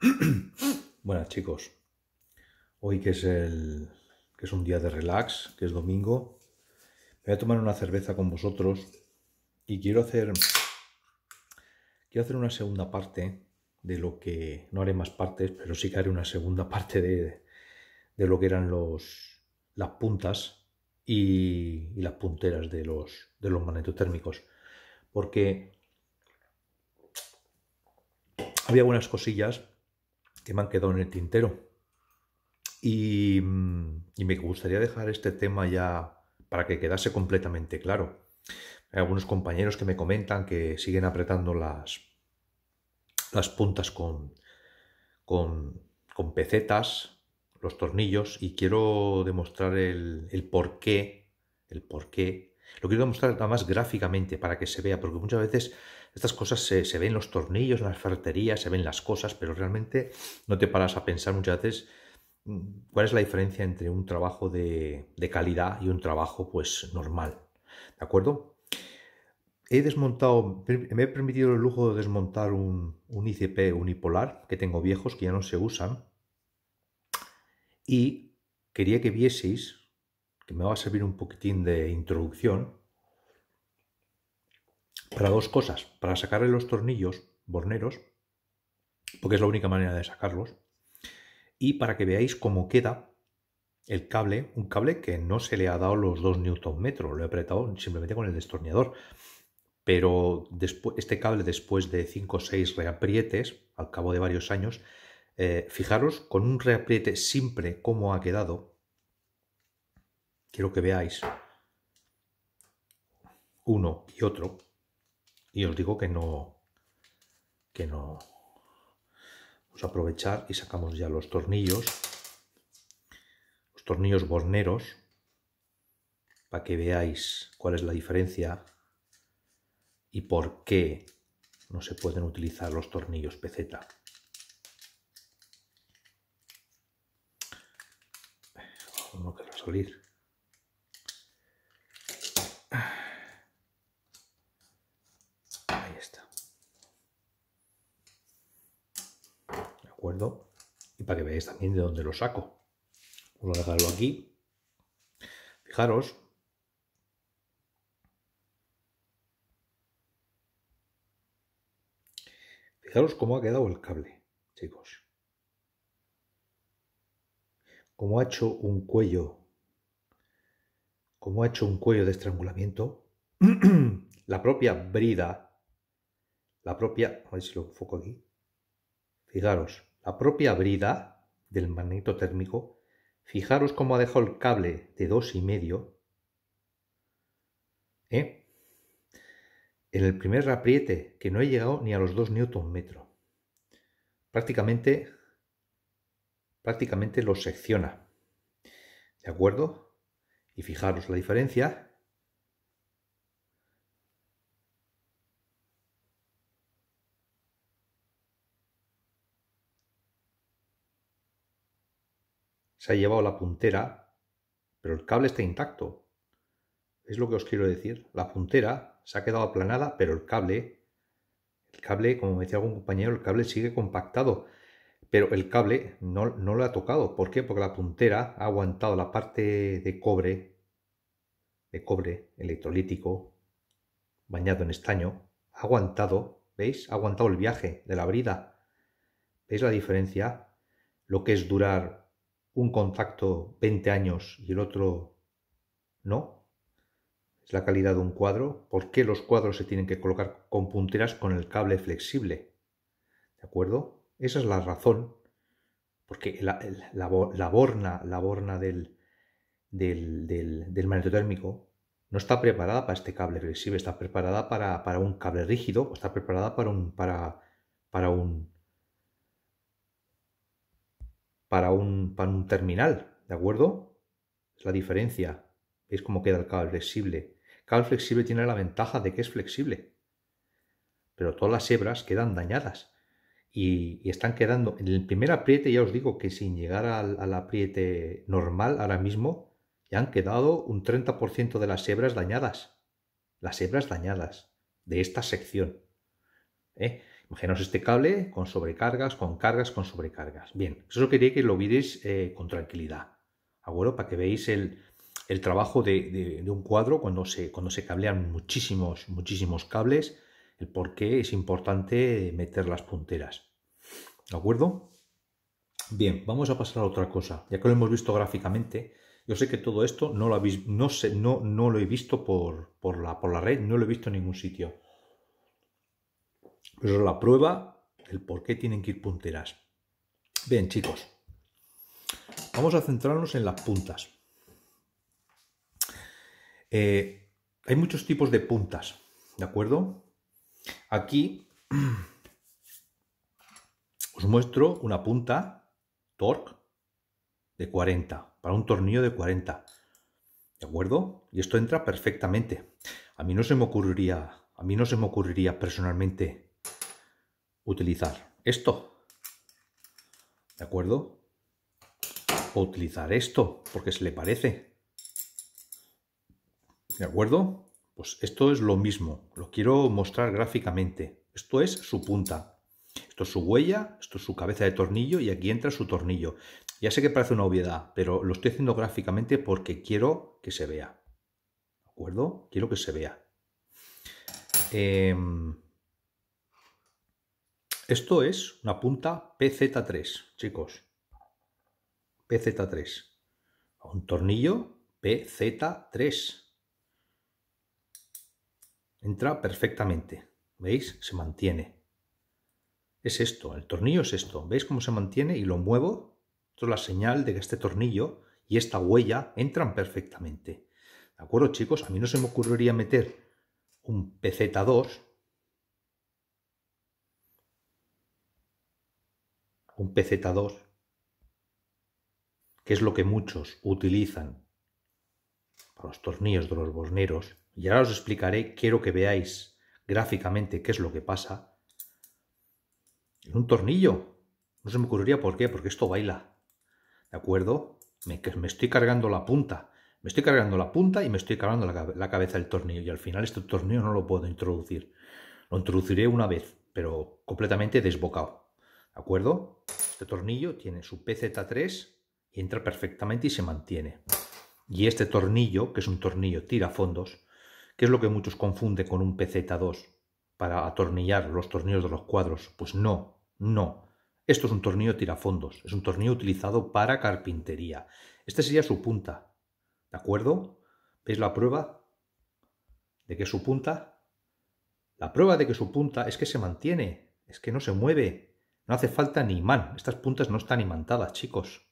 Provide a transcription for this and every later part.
Buenas chicos, hoy que es, el, que es un día de relax, que es domingo, voy a tomar una cerveza con vosotros y quiero hacer, quiero hacer una segunda parte de lo que, no haré más partes, pero sí que haré una segunda parte de, lo que eran los, las puntas y, las punteras de los, de los magnetotérmicos, porque había buenas cosillas que me han quedado en el tintero. Mm, y, me gustaría dejar este tema ya para que quedase completamente claro. Hay algunos compañeros que me comentan que siguen apretando las, las puntas con, con, con pecetas, los tornillos, y quiero demostrar el, el por qué, el por Lo quiero demostrar más gráficamente para que se vea, porque muchas veces estas cosas se, se ven los tornillos, las ferreterías, se ven las cosas, pero realmente no te paras a pensar muchas veces mm, cuál es la diferencia entre un trabajo de, de calidad y un trabajo pues normal. ¿De acuerdo? He desmontado, me he permitido el lujo de desmontar un, un ICP unipolar que tengo viejos que ya no se usan y quería que vieseis, que me va a servir un poquitín de introducción, para dos cosas, para sacarle los tornillos borneros, porque es la única manera de sacarlos, y para que veáis cómo queda el cable, un cable que no se le ha dado los 2 Nm, lo he apretado simplemente con el destornillador, pero este cable después de 5 o 6 reaprietes, al cabo de varios años, eh, fijaros con un reapriete simple cómo ha quedado, quiero que veáis uno y otro, y os digo que no, que no. Vamos a aprovechar y sacamos ya los tornillos, los tornillos borneros, para que veáis cuál es la diferencia y por qué no se pueden utilizar los tornillos PZ. No salir. para que veáis también de dónde lo saco. Vamos a dejarlo aquí. Fijaros. Fijaros cómo ha quedado el cable, chicos. Como ha hecho un cuello. Como ha hecho un cuello de estrangulamiento. la propia brida. La propia. A ver si lo enfoco aquí. Fijaros propia brida del magneto térmico, fijaros cómo ha dejado el cable de dos y medio. ¿eh? En el primer apriete que no he llegado ni a los 2 newton metro. Prácticamente, prácticamente lo secciona. ¿De acuerdo? Y fijaros la diferencia Se ha llevado la puntera, pero el cable está intacto. Es lo que os quiero decir. La puntera se ha quedado aplanada, pero el cable, el cable, como me decía algún compañero, el cable sigue compactado. Pero el cable no, no lo ha tocado. ¿Por qué? Porque la puntera ha aguantado la parte de cobre, de cobre electrolítico, bañado en estaño, ha aguantado, ¿veis? Ha aguantado el viaje de la brida. ¿Veis la diferencia? Lo que es durar un contacto 20 años y el otro no? ¿Es la calidad de un cuadro? ¿Por qué los cuadros se tienen que colocar con punteras con el cable flexible? ¿De acuerdo? Esa es la razón. Porque la, la, borna, del, del, del, del no está preparada para este cable flexible, está preparada para, para un cable rígido, está preparada para un, para, para un para un, para un terminal, ¿de acuerdo? Es la diferencia. ¿Veis cómo queda el cable flexible? El cable flexible tiene la ventaja de que es flexible. Pero todas las hebras quedan dañadas y, están quedando. En el primer apriete ya os digo que sin llegar al, apriete normal ahora mismo ya han quedado un 30% de las hebras dañadas. Las hebras dañadas de esta sección. ¿eh? Imaginaos este cable con sobrecargas, con cargas, con sobrecargas. Bien, eso quería que lo vierais eh, con tranquilidad, ¿acuerdo? Para que veáis el, trabajo de, un cuadro cuando se, cuando se cablean muchísimos, muchísimos cables, el por qué es importante meter las punteras. ¿De acuerdo? Bien, vamos a pasar a otra cosa. Ya que lo hemos visto gráficamente, yo sé que todo esto no lo, habéis, no sé, no, lo he visto por, la, por la red, no lo he visto en ningún sitio. Pero es la prueba el por qué tienen que ir punteras. Bien, chicos, vamos a centrarnos en las puntas. Eh, hay muchos tipos de puntas, ¿de acuerdo? Aquí os muestro una punta torque de 40, para un tornillo de 40. ¿De acuerdo? Y esto entra perfectamente. A mí no se me ocurriría, a mí no se me ocurriría personalmente utilizar esto. ¿De acuerdo? O utilizar esto, porque se le parece. ¿De acuerdo? Pues esto es lo mismo. Lo quiero mostrar gráficamente. Esto es su punta. Esto es su huella, esto es su cabeza de tornillo y aquí entra su tornillo. Ya sé que parece una obviedad, pero lo estoy haciendo gráficamente porque quiero que se vea. ¿De acuerdo? Quiero que se vea. Eh... Esto es una punta PZ3, chicos. PZ3. Un tornillo PZ3. Entra perfectamente. ¿Veis? Se mantiene. Es esto, el tornillo es esto. ¿Veis cómo se mantiene? Y lo muevo. Esto es la señal de que este tornillo y esta huella entran perfectamente. ¿De acuerdo, chicos? A mí no se me ocurriría meter un PZ2 un PZ 2, que es lo que muchos utilizan para los tornillos de los borneros. y ahora os explicaré, quiero que veáis gráficamente qué es lo que pasa en un tornillo. No se me ocurriría por qué, porque esto baila. ¿De acuerdo? Me, estoy cargando la punta. Me estoy cargando la punta y me estoy cargando la cabeza del tornillo. Y al final este tornillo no lo puedo introducir. Lo introduciré una vez, pero completamente desbocado. ¿De acuerdo? Este tornillo tiene su PZ3 y entra perfectamente y se mantiene. Y este tornillo, que es un tornillo tirafondos, que es lo que muchos confunden con un PZ2 para atornillar los tornillos de los cuadros, pues no, no. Esto es un tornillo tirafondos, es un tornillo utilizado para carpintería. Este sería su punta, ¿de acuerdo? ¿Veis la prueba de que su punta? La prueba de que su punta es que se mantiene, es que no se mueve, no hace falta ni imán. Estas puntas no están imantadas, chicos.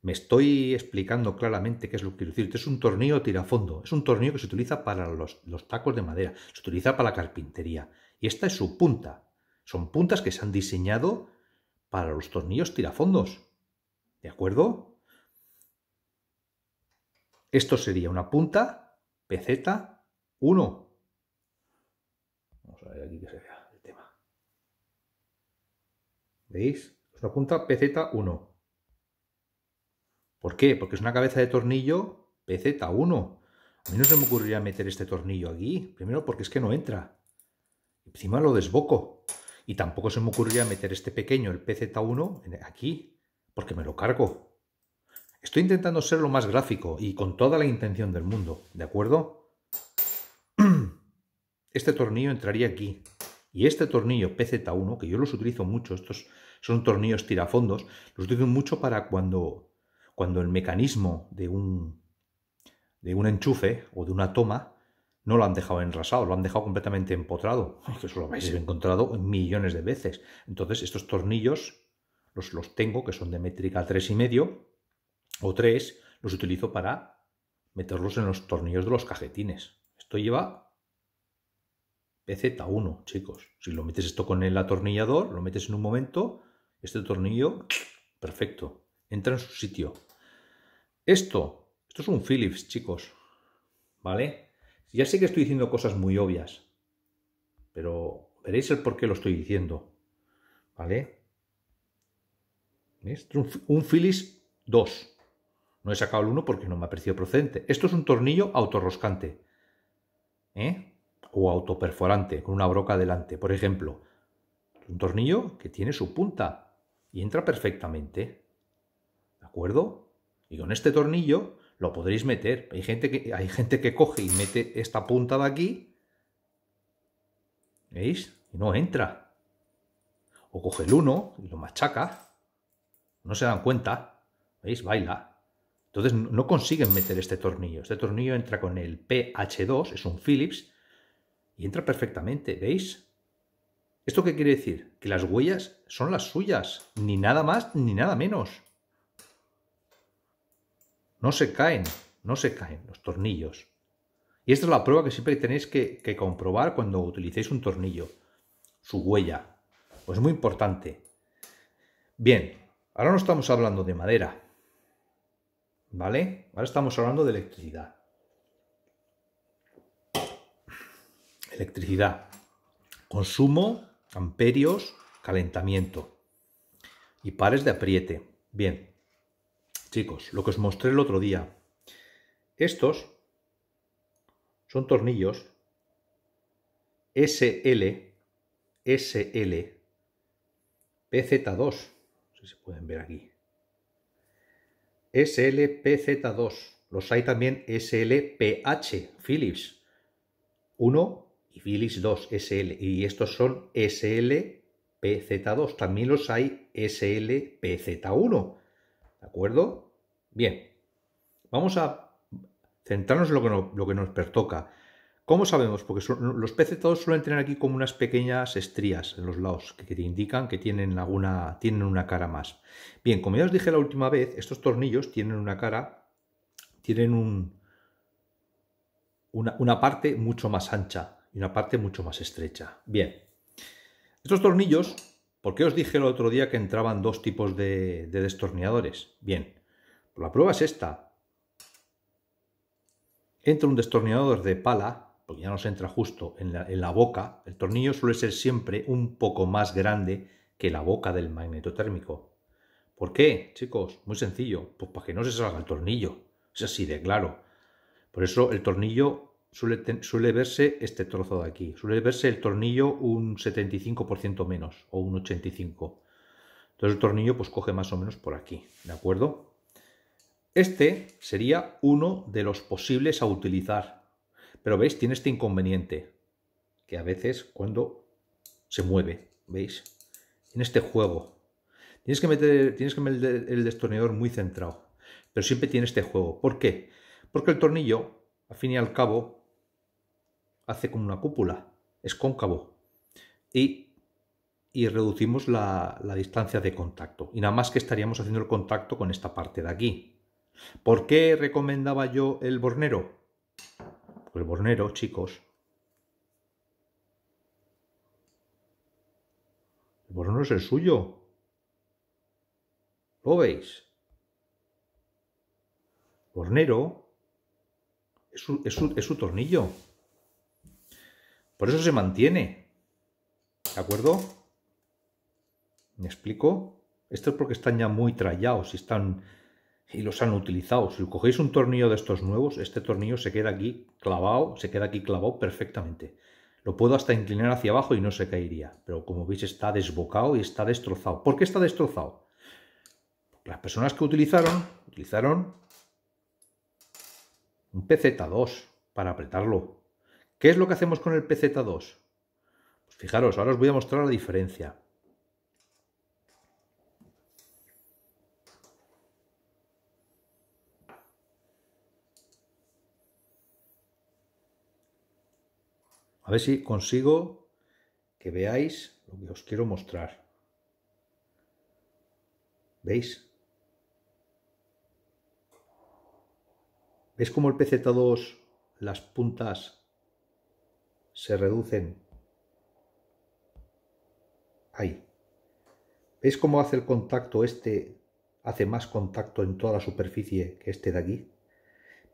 Me estoy explicando claramente qué es lo que quiero decir. Este es un tornillo tirafondo. Es un tornillo que se utiliza para los, tacos de madera. Se utiliza para la carpintería. Y esta es su punta. Son puntas que se han diseñado para los tornillos tirafondos. ¿De acuerdo? Esto sería una punta, pz 1. Vamos a ver aquí qué se ¿Veis? Es una punta PZ1. ¿Por qué? Porque es una cabeza de tornillo PZ1. A mí no se me ocurriría meter este tornillo aquí. Primero porque es que no entra. Encima lo desboco. Y tampoco se me ocurriría meter este pequeño, el PZ1, e, aquí. Porque me lo cargo. Estoy intentando ser lo más gráfico y con toda la intención del mundo. ¿De acuerdo? Este tornillo entraría aquí. Y este tornillo PZ1, que yo los utilizo mucho, estos son tornillos tirafondos, los utilizo mucho para cuando, cuando el mecanismo de un, de un enchufe o de una toma no lo han dejado enrasado, lo han dejado completamente empotrado, eso lo habéis encontrado millones de veces. Entonces estos tornillos los, los tengo, que son de métrica 3,5 o 3, los utilizo para meterlos en los tornillos de los cajetines. Esto lleva PZ1, chicos. Si lo metes esto con el atornillador, lo metes en un momento, este tornillo, perfecto, entra en su sitio. Esto, esto es un Phillips, chicos, ¿vale? Ya sé que estoy diciendo cosas muy obvias, pero veréis el por qué lo estoy diciendo, ¿vale? Un, Phillips 2. No he sacado el 1 porque no me ha parecido procedente. Esto es un tornillo autorroscante. ¿Eh? o autoperforante con una broca delante. Por ejemplo, un tornillo que tiene su punta y entra perfectamente. ¿De acuerdo? Y con este tornillo lo podréis meter. Hay gente que, hay gente que coge y mete esta punta de aquí. ¿Veis? Y no entra. O coge el uno y lo machaca. No se dan cuenta. ¿Veis? Baila. Entonces no consiguen meter este tornillo. Este tornillo entra con el PH2, es un Phillips, y entra perfectamente, ¿veis? ¿Esto qué quiere decir? Que las huellas son las suyas, ni nada más ni nada menos. No se caen, no se caen los tornillos. Y esta es la prueba que siempre tenéis que, comprobar cuando utilicéis un tornillo, su huella. Pues muy importante. Bien, ahora no estamos hablando de madera, ¿vale? Ahora estamos hablando de electricidad. electricidad, consumo, amperios, calentamiento y pares de apriete. Bien, chicos, lo que os mostré el otro día. Estos son tornillos SL, SL, PZ2, no sé si se pueden ver aquí. pz 2 Los hay también SLPH Philips. Uno y Philips 2 SL. Y estos son SLPZ2. También los hay SLPZ1. ¿De acuerdo? Bien. Vamos a centrarnos en lo que, lo que nos pertoca. ¿Cómo sabemos? Porque los PZ2 suelen tener aquí como unas pequeñas estrías en los lados que, te indican que tienen, alguna, tienen una cara más. Bien, como ya os dije la última vez, estos tornillos tienen una cara, tienen un, una, una parte mucho más ancha una parte mucho más estrecha. Bien, estos tornillos, ¿por qué os dije el otro día que entraban dos tipos de, destornilladores? Bien, pues la prueba es esta. Entra un destornillador de pala, porque ya nos entra justo en la, en la boca. El tornillo suele ser siempre un poco más grande que la boca del magnetotérmico. ¿Por qué, chicos? Muy sencillo, pues para que no se salga el tornillo. Es así de claro. Por eso el tornillo suele, verse este trozo de aquí, suele verse el tornillo un 75% menos o un 85%. Entonces el tornillo pues coge más o menos por aquí, ¿de acuerdo? Este sería uno de los posibles a utilizar, pero veis, tiene este inconveniente, que a veces cuando se mueve, ¿veis? En este juego, Tienes que meter, tienes que meter el destornillador muy centrado. Pero siempre tiene este juego. ¿Por qué? Porque el tornillo, al fin y al cabo, hace como una cúpula, es cóncavo. Y, y reducimos la, la, distancia de contacto. Y nada más que estaríamos haciendo el contacto con esta parte de aquí. ¿Por qué recomendaba yo el bornero? Pues el bornero, chicos. El bornero es el suyo. ¿Lo veis? bornero es es su tornillo. Por eso se mantiene. ¿De acuerdo? ¿Me explico? Esto es porque están ya muy trallados y están y los han utilizado. Si cogéis un tornillo de estos nuevos, este tornillo se queda aquí clavado, se queda aquí clavado perfectamente. Lo puedo hasta inclinar hacia abajo y no se caería. Pero como veis está desbocado y está destrozado. ¿Por qué está destrozado? Porque las personas que utilizaron, utilizaron un PZ2 para apretarlo. ¿Qué es lo que hacemos con el PZ2? Pues fijaros, ahora os voy a mostrar la diferencia. A ver si consigo que veáis lo que os quiero mostrar. ¿Veis? ¿Veis cómo el PZ2, las puntas se reducen ahí. ¿Veis cómo hace el contacto este, hace más contacto en toda la superficie que este de aquí?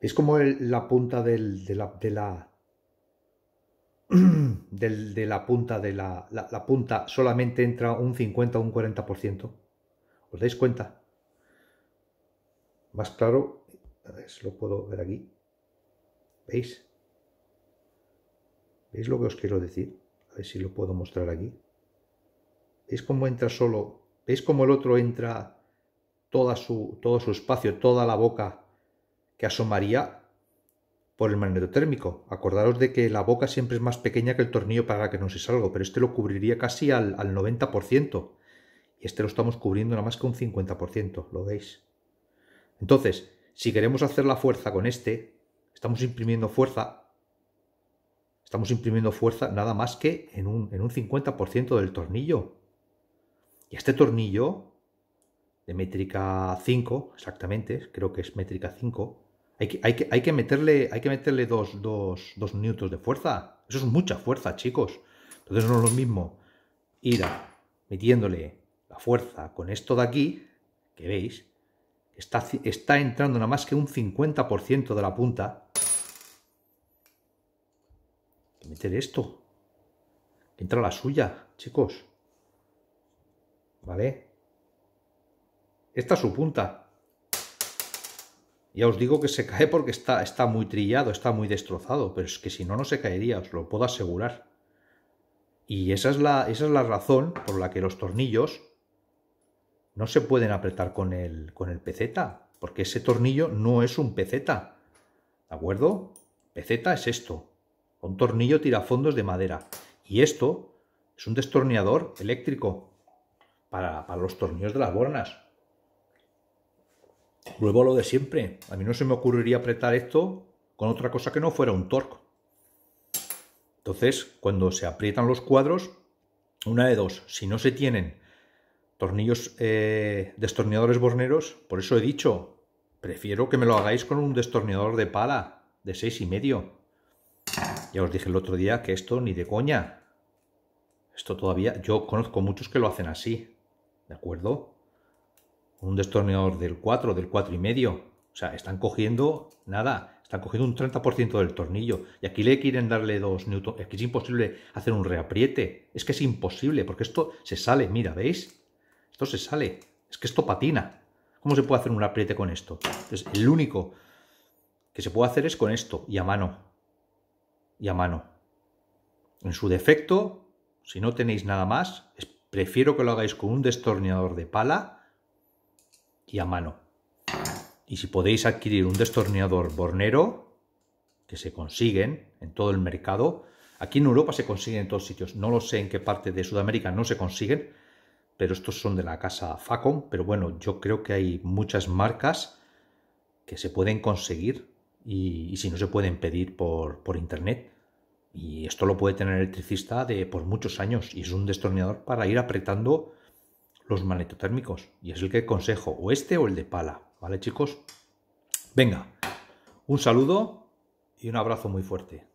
¿Veis cómo la punta del, de la... De la del, de la punta de la, la, punta solamente entra un 50 o un 40%. ¿Os dais cuenta? Más claro, a ver si lo puedo ver aquí. ¿Veis? ¿Veis lo que os quiero decir? A ver si lo puedo mostrar aquí. ¿Veis cómo entra solo? ¿Veis cómo el otro entra toda su, todo su espacio, toda la boca que asomaría por el magnetotérmico? Acordaros de que la boca siempre es más pequeña que el tornillo para que no se salga, pero este lo cubriría casi al, al 90%. Y este lo estamos cubriendo nada más que un 50%, ¿lo veis? Entonces, si queremos hacer la fuerza con este, estamos imprimiendo fuerza Estamos imprimiendo fuerza nada más que en un, en un 50% del tornillo. Y este tornillo, de métrica 5, exactamente, creo que es métrica 5, hay que, hay que, hay que meterle, hay que meterle dos, dos, de fuerza. Eso es mucha fuerza, chicos. Entonces no es lo mismo ir metiéndole la fuerza con esto de aquí, que veis, está, está entrando nada más que un 50% de la punta, meter esto. Entra la suya, chicos. ¿Vale? Esta es su punta. Ya os digo que se cae porque está, está muy trillado, está muy destrozado, pero es que si no, no se caería, os lo puedo asegurar. Y esa es la, esa es la razón por la que los tornillos no se pueden apretar con el, con el peceta, porque ese tornillo no es un peceta. ¿De acuerdo? Peceta es esto un tornillo tirafondos de madera. Y esto es un destornillador eléctrico para, los tornillos de las bornas. Vuelvo lo de siempre. A mí no se me ocurriría apretar esto con otra cosa que no fuera un torque. Entonces, cuando se aprietan los cuadros, una de dos, si no se tienen tornillos eh, destornilladores borneros, por eso he dicho, prefiero que me lo hagáis con un destornillador de pala de seis y medio ya os dije el otro día que esto ni de coña. Esto todavía, yo conozco muchos que lo hacen así, ¿de acuerdo? Un destornillador del 4, del 4,5. y medio. O sea, están cogiendo nada, están cogiendo un 30% del tornillo. Y aquí le quieren darle 2 newton. Aquí que es imposible hacer un reapriete. Es que es imposible, porque esto se sale, mira, ¿veis? Esto se sale. Es que esto patina. ¿Cómo se puede hacer un apriete con esto? Entonces, el único que se puede hacer es con esto y a mano y a mano. En su defecto, si no tenéis nada más, prefiero que lo hagáis con un destornillador de pala y a mano. Y si podéis adquirir un destornillador bornero, que se consiguen en todo el mercado, aquí en Europa se consiguen en todos sitios, no lo sé en qué parte de Sudamérica no se consiguen, pero estos son de la casa Facom, pero bueno, yo creo que hay muchas marcas que se pueden conseguir y, si no se pueden pedir por, por internet. Y esto lo puede tener el electricista de, por muchos años y es un destornillador para ir apretando los magnetotérmicos. Y es el que consejo, o este o el de pala, ¿vale chicos? Venga, un saludo y un abrazo muy fuerte.